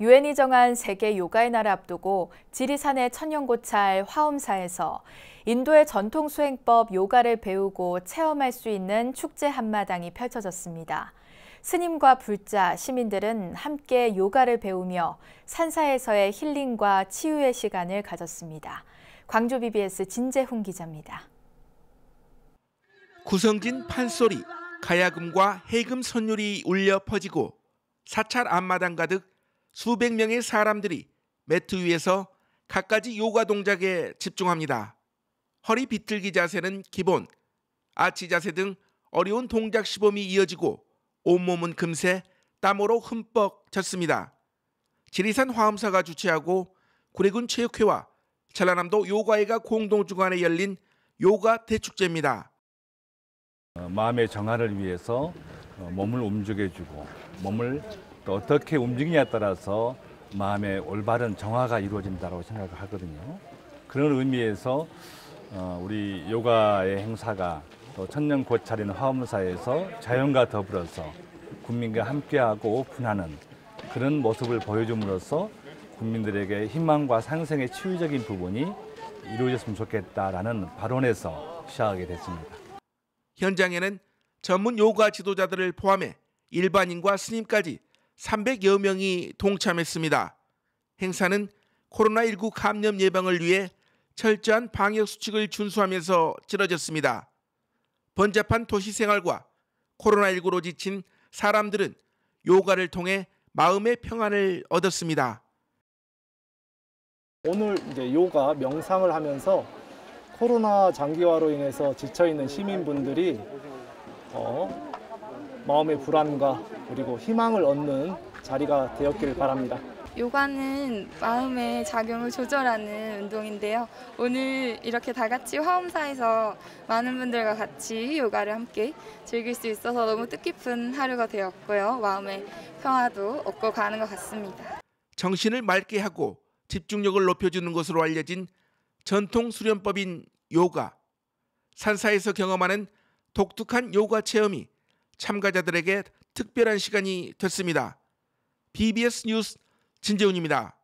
유엔이 정한 세계 요가의 날을 앞두고 지리산의 천연고찰 화엄사에서 인도의 전통 수행법 요가를 배우고 체험할 수 있는 축제 한마당이 펼쳐졌습니다. 스님과 불자, 시민들은 함께 요가를 배우며 산사에서의 힐링과 치유의 시간을 가졌습니다. 광주 BBS 진재훈 기자입니다. 구성진 판소리, 가야금과 해금 선율이 울려 퍼지고 사찰 앞마당 가득 수백 명의 사람들이 매트 위에서 갖가지 요가 동작에 집중합니다. 허리 비틀기 자세는 기본, 아치 자세 등 어려운 동작 시범이 이어지고 온몸은 금세 땀으로 흠뻑 젖습니다. 지리산 화엄사가 주최하고 구례군 체육회와 전라남도 요가회가 공동 주관에 열린 요가 대축제입니다. 어, 마음의 정화를 위해서 어, 몸을 움직여주고 몸을 또 어떻게 움직이냐에 따라서 마음의 올바른 정화가 이루어진다고 생각을 하거든요. 그런 의미에서 어, 우리 요가의 행사가 또 천년 고찰인 화엄사에서 자연과 더불어서 국민과 함께하고 오픈하는 그런 모습을 보여줌으로써 국민들에게 희망과 상생의 치유적인 부분이 이루어졌으면 좋겠다라는 발언에서 시작하게 됐습니다. 현장에는 전문 요가 지도자들을 포함해 일반인과 스님까지 300여 명이 동참했습니다. 행사는 코로나19 감염 예방을 위해 철저한 방역 수칙을 준수하면서 치러졌습니다. 번잡한 도시 생활과 코로나19로 지친 사람들은 요가를 통해 마음의 평안을 얻었습니다. 오늘 이제 요가 명상을 하면서 코로나 장기화로 인해서 지쳐 있는 시민분들이 어, 마음의 불안과 그리고 희망을 얻는 자리가 되었기를 바랍니다. 요가는 마음의 작용을 조절하는 운동인데요. 오늘 이렇게 다 같이 화엄사에서 많은 분들과 같이 요가를 함께 즐길 수 있어서 너무 뜻깊은 하루가 되었고요. 마음의 평화도 얻고 가는 것 같습니다. 정신을 맑게 하고 집중력을 높여주는 것으로 알려진 전통 수련법인 요가. 산사에서 경험하는 독특한 요가 체험이 참가자들에게 특별한 시간이 됐습니다. BBS 뉴스 진재훈입니다.